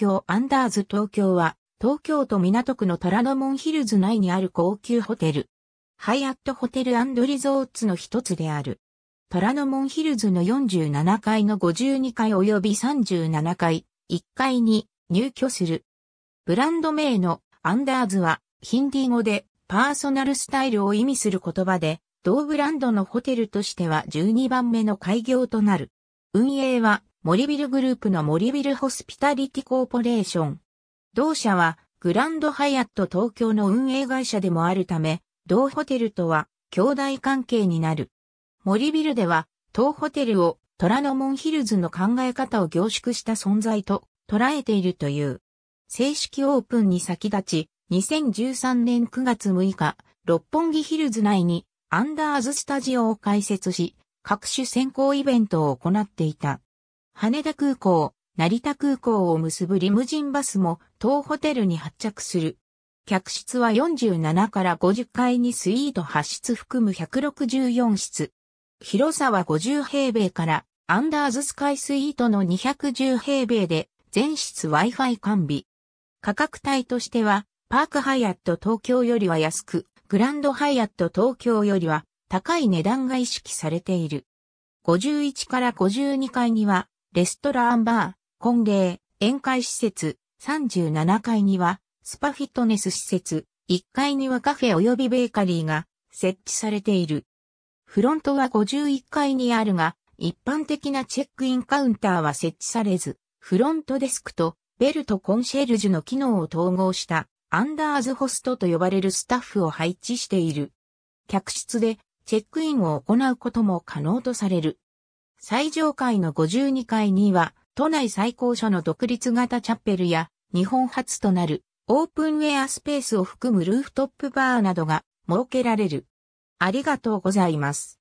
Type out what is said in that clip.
京アンダーズ東京は、東京都港区の虎ノ門ヒルズ内にある高級ホテル。ハイアットホテルリゾーツの一つである。虎ノ門ヒルズの47階の52階及び37階、1階に入居する。ブランド名のアンダーズは、ヒンディー語でパーソナルスタイルを意味する言葉で、同ブランドのホテルとしては12番目の開業となる。運営は森ビルグループの森ビルホスピタリティコーポレーション。同社は、グランドハイアット東京の運営会社でもあるため、同ホテルとは、兄弟関係になる。森ビルでは、当ホテルを虎ノ門ヒルズの考え方を凝縮した存在と捉えているという。正式オープンに先立ち、2013年9月6日、六本木ヒルズ内にアンダーズスタジオを開設し、各種選考イベントを行っていた。羽田空港、成田空港を結ぶリムジンバスも当ホテルに発着する。客室は47から50階にスイート8室含む164室。広さは50平米からアンダーズスカイスイートの210平米で全室 Wi-Fi 完備。価格帯としてはパークハイアット東京よりは安く、グランドハイアット東京よりは高い値段が意識されている。51から52階にはレストランバー、婚礼、宴会施設、37階には、スパフィットネス施設、1階にはカフェ及びベーカリーが設置されている。フロントは51階にあるが、一般的なチェックインカウンターは設置されず、フロントデスクとベルトコンシェルジュの機能を統合したアンダーズホストと呼ばれるスタッフを配置している。客室でチェックインを行うことも可能とされる。最上階の52階には、都内最高所の独立型チャペルや、日本初となるオープンウェアスペースを含むルーフトップバーなどが設けられる。ありがとうございます。